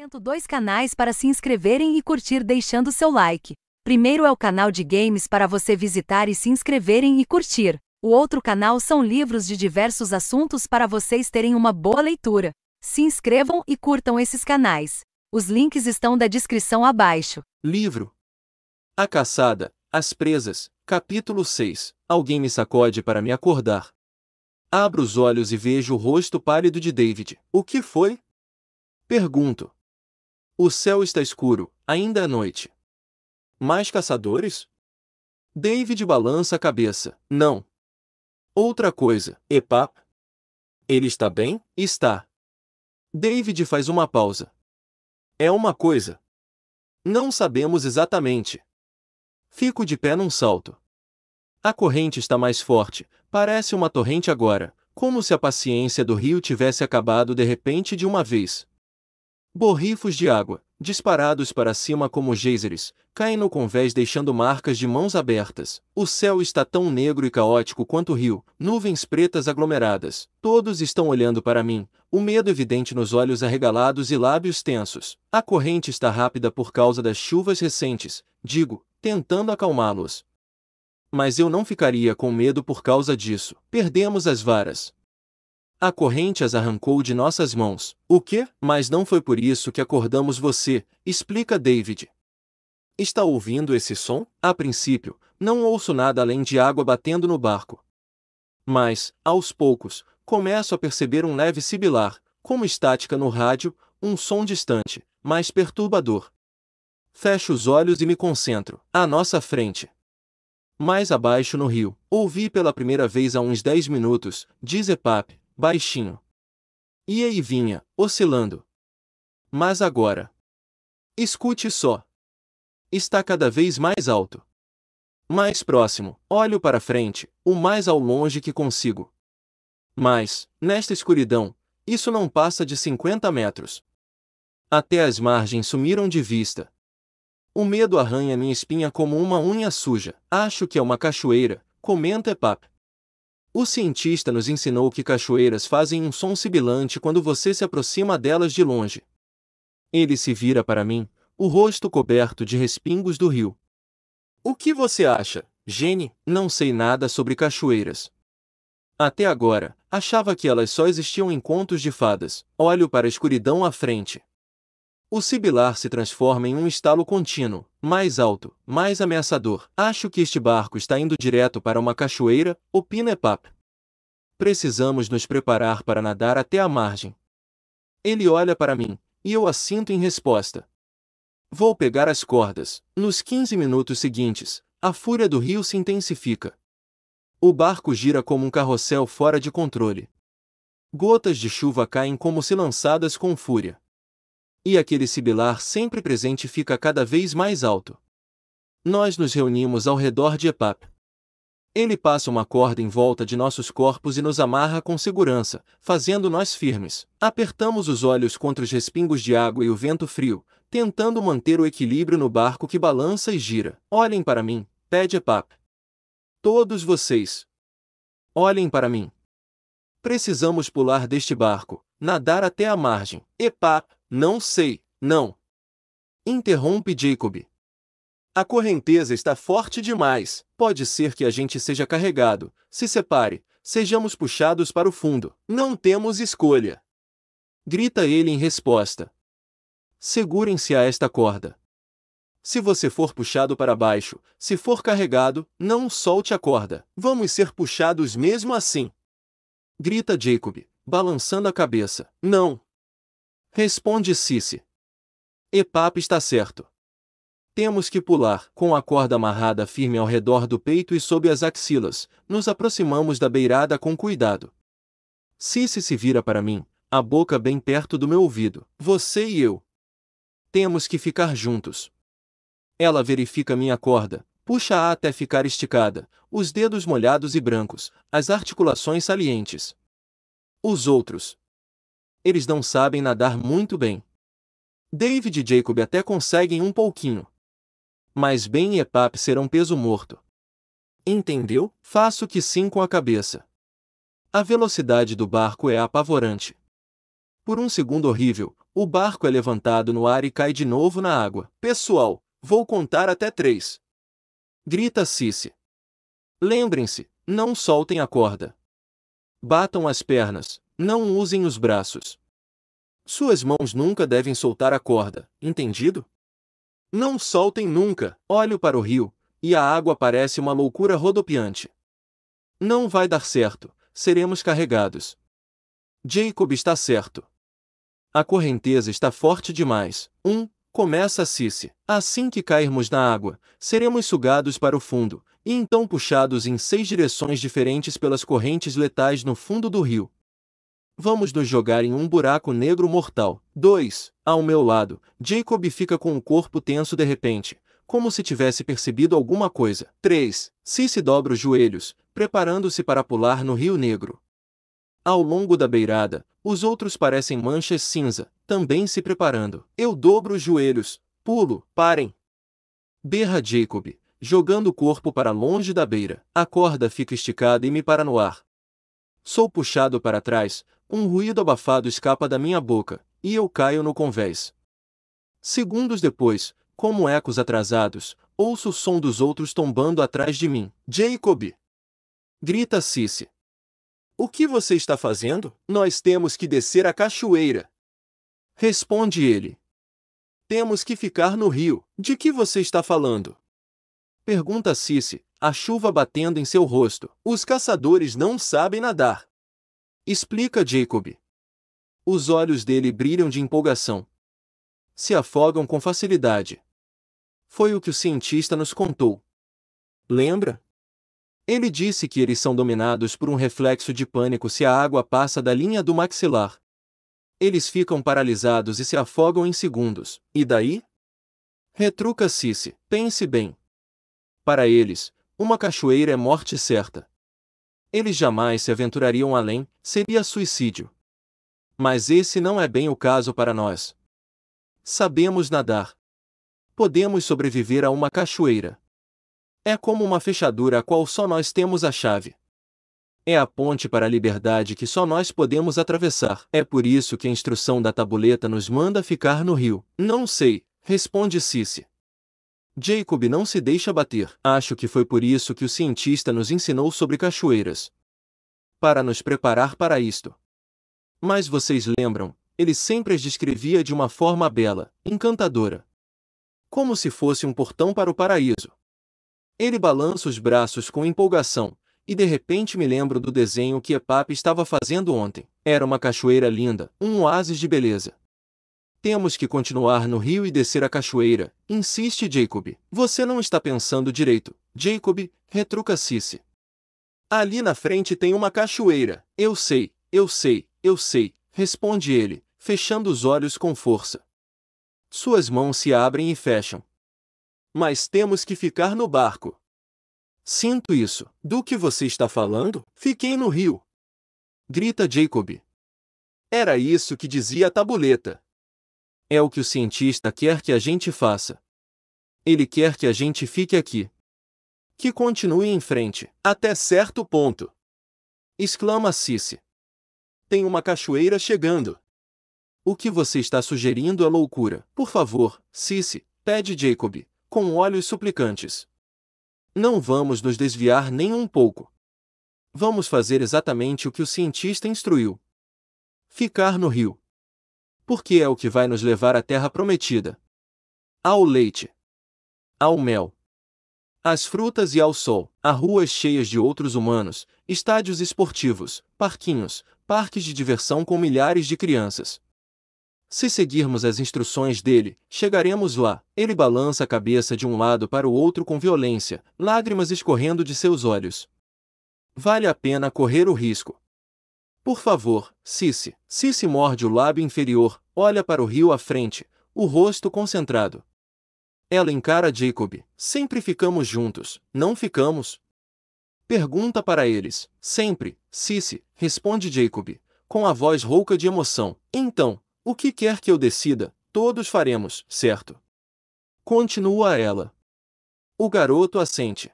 apresento dois canais para se inscreverem e curtir deixando seu like. Primeiro é o canal de games para você visitar e se inscreverem e curtir. O outro canal são livros de diversos assuntos para vocês terem uma boa leitura. Se inscrevam e curtam esses canais. Os links estão da descrição abaixo. Livro A Caçada, As Presas, Capítulo 6 Alguém me sacode para me acordar. Abro os olhos e vejo o rosto pálido de David. O que foi? Pergunto, o céu está escuro, ainda é noite. Mais caçadores? David balança a cabeça. Não. Outra coisa, epá. Ele está bem? Está. David faz uma pausa. É uma coisa. Não sabemos exatamente. Fico de pé num salto. A corrente está mais forte, parece uma torrente agora, como se a paciência do rio tivesse acabado de repente de uma vez. Borrifos de água, disparados para cima como geysers, caem no convés deixando marcas de mãos abertas. O céu está tão negro e caótico quanto o rio, nuvens pretas aglomeradas. Todos estão olhando para mim, o medo evidente nos olhos arregalados e lábios tensos. A corrente está rápida por causa das chuvas recentes, digo, tentando acalmá-los. Mas eu não ficaria com medo por causa disso. Perdemos as varas, a corrente as arrancou de nossas mãos. O que? Mas não foi por isso que acordamos você, explica David. Está ouvindo esse som? A princípio, não ouço nada além de água batendo no barco. Mas, aos poucos, começo a perceber um leve sibilar, como estática no rádio, um som distante, mas perturbador. Fecho os olhos e me concentro. À nossa frente. Mais abaixo no rio, ouvi pela primeira vez há uns 10 minutos, diz Epap, baixinho. Ia e vinha, oscilando. Mas agora. Escute só. Está cada vez mais alto. Mais próximo, olho para frente, o mais ao longe que consigo. Mas, nesta escuridão, isso não passa de 50 metros. Até as margens sumiram de vista. O medo arranha minha espinha como uma unha suja. Acho que é uma cachoeira, comenta Epap. O cientista nos ensinou que cachoeiras fazem um som sibilante quando você se aproxima delas de longe. Ele se vira para mim, o rosto coberto de respingos do rio. O que você acha, Jenny? Não sei nada sobre cachoeiras. Até agora, achava que elas só existiam em contos de fadas. Olho para a escuridão à frente. O sibilar se transforma em um estalo contínuo, mais alto, mais ameaçador. Acho que este barco está indo direto para uma cachoeira, opina Epap. Precisamos nos preparar para nadar até a margem. Ele olha para mim, e eu assinto em resposta. Vou pegar as cordas. Nos 15 minutos seguintes, a fúria do rio se intensifica. O barco gira como um carrossel fora de controle. Gotas de chuva caem como se lançadas com fúria e aquele sibilar sempre presente fica cada vez mais alto. Nós nos reunimos ao redor de Epap. Ele passa uma corda em volta de nossos corpos e nos amarra com segurança, fazendo nós firmes. Apertamos os olhos contra os respingos de água e o vento frio, tentando manter o equilíbrio no barco que balança e gira. Olhem para mim, pede Epap. Todos vocês. Olhem para mim. Precisamos pular deste barco, nadar até a margem. Epap, não sei, não. Interrompe Jacob. A correnteza está forte demais. Pode ser que a gente seja carregado, se separe, sejamos puxados para o fundo. Não temos escolha. Grita ele em resposta. Segurem-se a esta corda. Se você for puxado para baixo, se for carregado, não solte a corda. Vamos ser puxados mesmo assim. Grita Jacob, balançando a cabeça. Não, Responde Cici. Epap está certo. Temos que pular, com a corda amarrada firme ao redor do peito e sob as axilas, nos aproximamos da beirada com cuidado. Cici se vira para mim, a boca bem perto do meu ouvido. Você e eu. Temos que ficar juntos. Ela verifica minha corda, puxa-a até ficar esticada, os dedos molhados e brancos, as articulações salientes. Os outros, eles não sabem nadar muito bem. David e Jacob até conseguem um pouquinho. Mas Ben e Epap serão peso morto. Entendeu? Faço que sim com a cabeça. A velocidade do barco é apavorante. Por um segundo horrível, o barco é levantado no ar e cai de novo na água. Pessoal, vou contar até três. Grita Cici. Lembrem-se, não soltem a corda. Batam as pernas, não usem os braços. Suas mãos nunca devem soltar a corda, entendido? Não soltem nunca, olho para o rio, e a água parece uma loucura rodopiante. Não vai dar certo, seremos carregados. Jacob está certo. A correnteza está forte demais. Um, começa a Cici. Assim que cairmos na água, seremos sugados para o fundo, e então puxados em seis direções diferentes pelas correntes letais no fundo do rio. Vamos nos jogar em um buraco negro mortal. 2. Ao meu lado, Jacob fica com o corpo tenso de repente, como se tivesse percebido alguma coisa. 3. Cici dobra os joelhos, preparando-se para pular no Rio Negro. Ao longo da beirada, os outros parecem manchas cinza, também se preparando. Eu dobro os joelhos, pulo, parem! Berra Jacob, jogando o corpo para longe da beira. A corda fica esticada e me para no ar. Sou puxado para trás, um ruído abafado escapa da minha boca, e eu caio no convés. Segundos depois, como ecos atrasados, ouço o som dos outros tombando atrás de mim. Jacob! Grita Cici. O que você está fazendo? Nós temos que descer a cachoeira. Responde ele. Temos que ficar no rio. De que você está falando? Pergunta Cici, a chuva batendo em seu rosto. Os caçadores não sabem nadar. Explica Jacob. Os olhos dele brilham de empolgação. Se afogam com facilidade. Foi o que o cientista nos contou. Lembra? Ele disse que eles são dominados por um reflexo de pânico se a água passa da linha do maxilar. Eles ficam paralisados e se afogam em segundos. E daí? Retruca Cici. Pense bem. Para eles, uma cachoeira é morte certa. Eles jamais se aventurariam além, seria suicídio. Mas esse não é bem o caso para nós. Sabemos nadar. Podemos sobreviver a uma cachoeira. É como uma fechadura a qual só nós temos a chave. É a ponte para a liberdade que só nós podemos atravessar. É por isso que a instrução da tabuleta nos manda ficar no rio. Não sei, responde Cici. Jacob não se deixa bater. Acho que foi por isso que o cientista nos ensinou sobre cachoeiras. Para nos preparar para isto. Mas vocês lembram, ele sempre as descrevia de uma forma bela, encantadora. Como se fosse um portão para o paraíso. Ele balança os braços com empolgação, e de repente me lembro do desenho que Epap estava fazendo ontem. Era uma cachoeira linda, um oásis de beleza. Temos que continuar no rio e descer a cachoeira, insiste Jacob. Você não está pensando direito. Jacob, retruca Cici. Ali na frente tem uma cachoeira. Eu sei, eu sei, eu sei, responde ele, fechando os olhos com força. Suas mãos se abrem e fecham. Mas temos que ficar no barco. Sinto isso. Do que você está falando? Fiquei no rio. Grita Jacob. Era isso que dizia a tabuleta. É o que o cientista quer que a gente faça. Ele quer que a gente fique aqui. Que continue em frente, até certo ponto. Exclama Cici. Tem uma cachoeira chegando. O que você está sugerindo é loucura. Por favor, Cici, pede Jacob, com olhos suplicantes. Não vamos nos desviar nem um pouco. Vamos fazer exatamente o que o cientista instruiu. Ficar no rio porque é o que vai nos levar à terra prometida. Ao leite, ao mel, às frutas e ao sol, a ruas cheias de outros humanos, estádios esportivos, parquinhos, parques de diversão com milhares de crianças. Se seguirmos as instruções dele, chegaremos lá. Ele balança a cabeça de um lado para o outro com violência, lágrimas escorrendo de seus olhos. Vale a pena correr o risco. Por favor, Cici. Cici morde o lábio inferior, olha para o rio à frente, o rosto concentrado. Ela encara Jacob. Sempre ficamos juntos, não ficamos? Pergunta para eles. Sempre, Cici, responde Jacob, com a voz rouca de emoção. Então, o que quer que eu decida, todos faremos, certo? Continua ela. O garoto assente.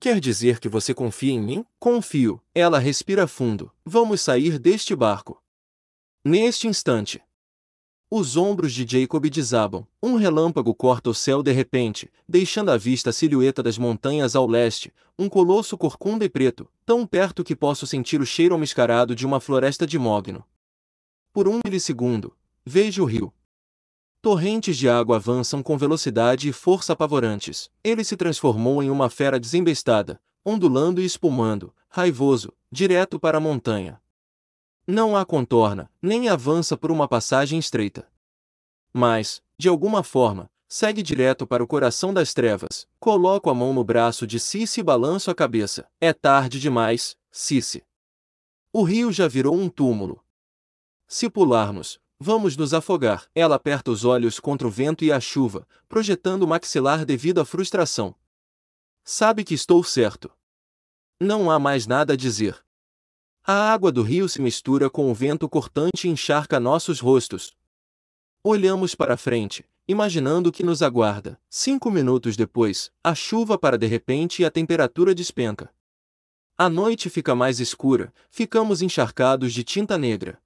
Quer dizer que você confia em mim? Confio. Ela respira fundo. Vamos sair deste barco. Neste instante, os ombros de Jacob desabam. Um relâmpago corta o céu de repente, deixando à vista a silhueta das montanhas ao leste, um colosso corcunda e preto, tão perto que posso sentir o cheiro mascarado de uma floresta de mogno. Por um milissegundo, vejo o rio. Torrentes de água avançam com velocidade e força apavorantes. Ele se transformou em uma fera desembestada, ondulando e espumando, raivoso, direto para a montanha. Não a contorna, nem avança por uma passagem estreita. Mas, de alguma forma, segue direto para o coração das trevas. Coloco a mão no braço de Cici e balanço a cabeça. É tarde demais, Cici. O rio já virou um túmulo. Se pularmos, vamos nos afogar. Ela aperta os olhos contra o vento e a chuva, projetando o maxilar devido à frustração. Sabe que estou certo. Não há mais nada a dizer. A água do rio se mistura com o vento cortante e encharca nossos rostos. Olhamos para frente, imaginando o que nos aguarda. Cinco minutos depois, a chuva para de repente e a temperatura despenca. A noite fica mais escura, ficamos encharcados de tinta negra.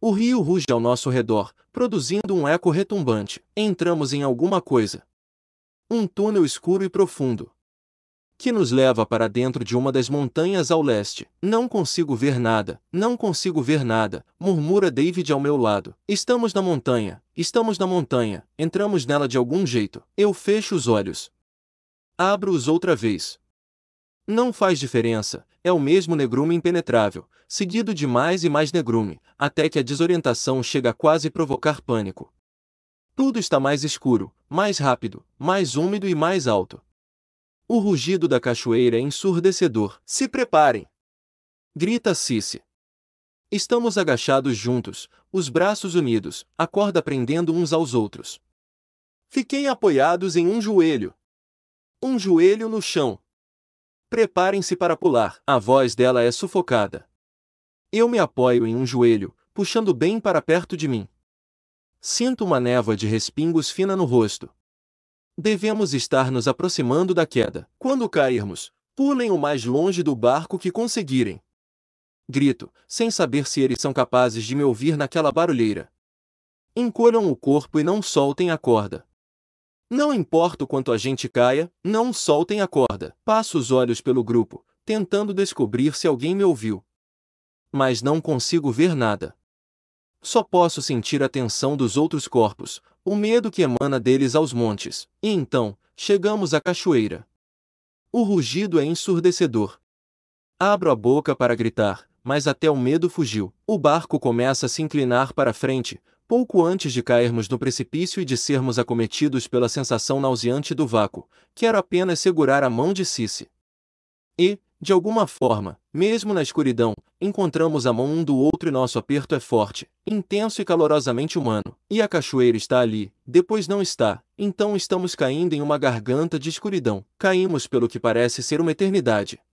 O rio ruge ao nosso redor, produzindo um eco retumbante. Entramos em alguma coisa. Um túnel escuro e profundo que nos leva para dentro de uma das montanhas ao leste. Não consigo ver nada, não consigo ver nada, murmura David ao meu lado. Estamos na montanha, estamos na montanha, entramos nela de algum jeito. Eu fecho os olhos. Abro-os outra vez. Não faz diferença, é o mesmo negrume impenetrável, seguido de mais e mais negrume, até que a desorientação chega a quase provocar pânico. Tudo está mais escuro, mais rápido, mais úmido e mais alto. O rugido da cachoeira é ensurdecedor. Se preparem! Grita Cici. Estamos agachados juntos, os braços unidos, a corda prendendo uns aos outros. Fiquem apoiados em um joelho. Um joelho no chão. Preparem-se para pular. A voz dela é sufocada. Eu me apoio em um joelho, puxando bem para perto de mim. Sinto uma névoa de respingos fina no rosto. Devemos estar nos aproximando da queda. Quando cairmos, pulem o mais longe do barco que conseguirem. Grito, sem saber se eles são capazes de me ouvir naquela barulheira. Encolham o corpo e não soltem a corda. Não importa o quanto a gente caia, não soltem a corda. Passo os olhos pelo grupo, tentando descobrir se alguém me ouviu. Mas não consigo ver nada. Só posso sentir a tensão dos outros corpos, o medo que emana deles aos montes. E então, chegamos à cachoeira. O rugido é ensurdecedor. Abro a boca para gritar, mas até o medo fugiu. O barco começa a se inclinar para frente, pouco antes de cairmos no precipício e de sermos acometidos pela sensação nauseante do vácuo. Quero apenas segurar a mão de Cici. E, de alguma forma, mesmo na escuridão, encontramos a mão um do outro e nosso aperto é forte, intenso e calorosamente humano. E a cachoeira está ali, depois não está, então estamos caindo em uma garganta de escuridão. Caímos pelo que parece ser uma eternidade.